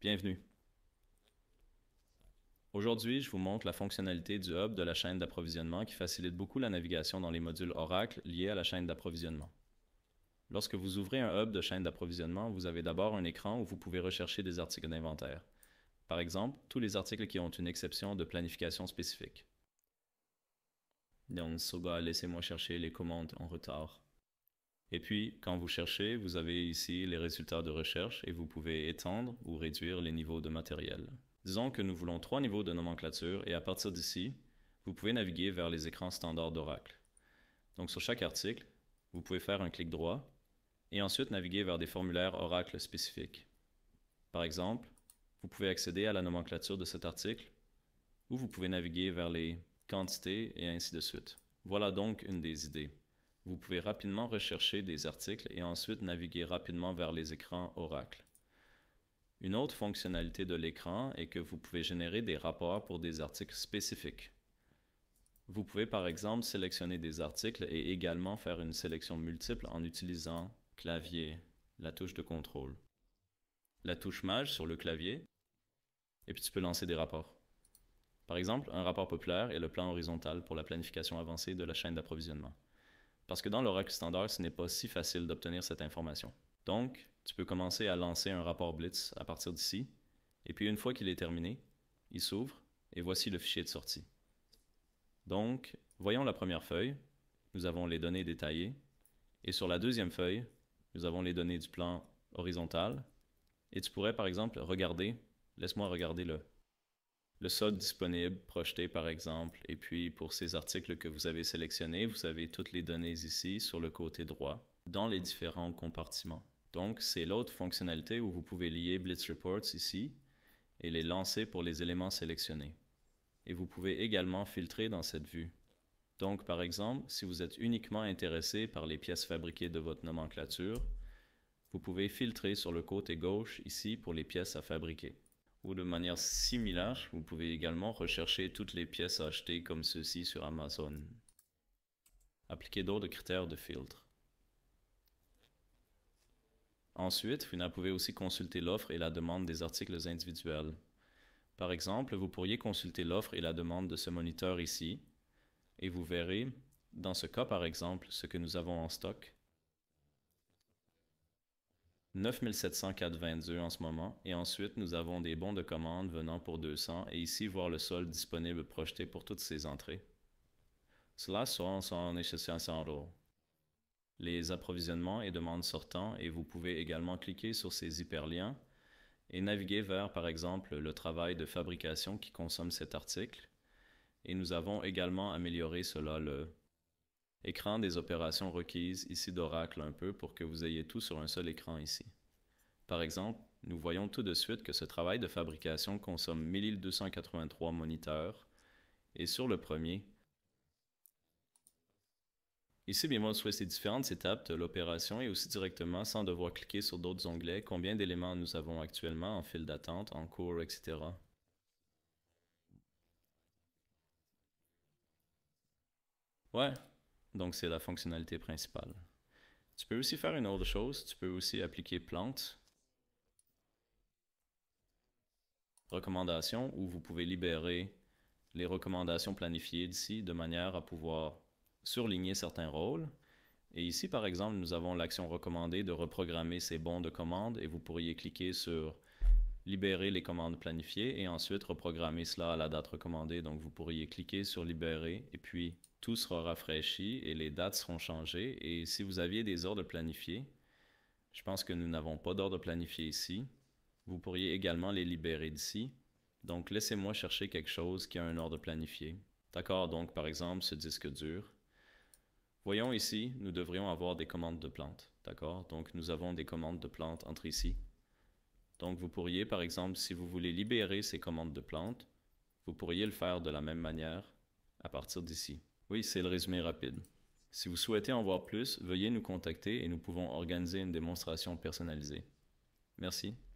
Bienvenue. Aujourd'hui, je vous montre la fonctionnalité du hub de la chaîne d'approvisionnement qui facilite beaucoup la navigation dans les modules Oracle liés à la chaîne d'approvisionnement. Lorsque vous ouvrez un hub de chaîne d'approvisionnement, vous avez d'abord un écran où vous pouvez rechercher des articles d'inventaire. Par exemple, tous les articles qui ont une exception de planification spécifique. Donc, Soga, laissez-moi chercher les commandes en retard. Et puis, quand vous cherchez, vous avez ici les résultats de recherche et vous pouvez étendre ou réduire les niveaux de matériel. Disons que nous voulons trois niveaux de nomenclature et à partir d'ici, vous pouvez naviguer vers les écrans standards d'Oracle. Donc sur chaque article, vous pouvez faire un clic droit et ensuite naviguer vers des formulaires Oracle spécifiques. Par exemple, vous pouvez accéder à la nomenclature de cet article ou vous pouvez naviguer vers les quantités et ainsi de suite. Voilà donc une des idées. Vous pouvez rapidement rechercher des articles et ensuite naviguer rapidement vers les écrans Oracle. Une autre fonctionnalité de l'écran est que vous pouvez générer des rapports pour des articles spécifiques. Vous pouvez par exemple sélectionner des articles et également faire une sélection multiple en utilisant clavier, la touche de contrôle, la touche mage sur le clavier, et puis tu peux lancer des rapports. Par exemple, un rapport populaire est le plan horizontal pour la planification avancée de la chaîne d'approvisionnement. Parce que dans l'oracle standard, ce n'est pas si facile d'obtenir cette information. Donc, tu peux commencer à lancer un rapport Blitz à partir d'ici, et puis une fois qu'il est terminé, il s'ouvre, et voici le fichier de sortie. Donc, voyons la première feuille, nous avons les données détaillées, et sur la deuxième feuille, nous avons les données du plan horizontal, et tu pourrais par exemple regarder, laisse-moi regarder le le sol disponible, projeté par exemple. Et puis pour ces articles que vous avez sélectionnés, vous avez toutes les données ici sur le côté droit, dans les différents compartiments. Donc c'est l'autre fonctionnalité où vous pouvez lier Blitz Reports ici et les lancer pour les éléments sélectionnés. Et vous pouvez également filtrer dans cette vue. Donc par exemple, si vous êtes uniquement intéressé par les pièces fabriquées de votre nomenclature, vous pouvez filtrer sur le côté gauche ici pour les pièces à fabriquer ou de manière similaire, vous pouvez également rechercher toutes les pièces à acheter comme ceci sur Amazon. Appliquez d'autres critères de filtre. Ensuite, vous pouvez aussi consulter l'offre et la demande des articles individuels. Par exemple, vous pourriez consulter l'offre et la demande de ce moniteur ici, et vous verrez, dans ce cas par exemple, ce que nous avons en stock, 97422 en ce moment, et ensuite nous avons des bons de commande venant pour 200, et ici voir le solde disponible projeté pour toutes ces entrées. Cela sont en euros. Les approvisionnements et demandes sortant, et vous pouvez également cliquer sur ces hyperliens et naviguer vers, par exemple, le travail de fabrication qui consomme cet article. Et nous avons également amélioré cela le écran des opérations requises ici d'Oracle un peu pour que vous ayez tout sur un seul écran ici. Par exemple, nous voyons tout de suite que ce travail de fabrication consomme 1283 moniteurs et sur le premier, Ici, bien sûr sur ces différentes étapes de l'opération et aussi directement, sans devoir cliquer sur d'autres onglets, combien d'éléments nous avons actuellement en file d'attente, en cours, etc. Ouais, donc, c'est la fonctionnalité principale. Tu peux aussi faire une autre chose. Tu peux aussi appliquer plante, recommandations, où vous pouvez libérer les recommandations planifiées d'ici de manière à pouvoir surligner certains rôles. Et ici, par exemple, nous avons l'action recommandée de reprogrammer ces bons de commande et vous pourriez cliquer sur libérer les commandes planifiées et ensuite reprogrammer cela à la date recommandée. Donc vous pourriez cliquer sur libérer et puis tout sera rafraîchi et les dates seront changées. Et si vous aviez des ordres planifiés, je pense que nous n'avons pas d'ordre planifié ici, vous pourriez également les libérer d'ici. Donc laissez-moi chercher quelque chose qui a un ordre planifié. D'accord, donc par exemple ce disque dur. Voyons ici, nous devrions avoir des commandes de plantes. D'accord, donc nous avons des commandes de plantes entre ici donc vous pourriez, par exemple, si vous voulez libérer ces commandes de plantes, vous pourriez le faire de la même manière à partir d'ici. Oui, c'est le résumé rapide. Si vous souhaitez en voir plus, veuillez nous contacter et nous pouvons organiser une démonstration personnalisée. Merci.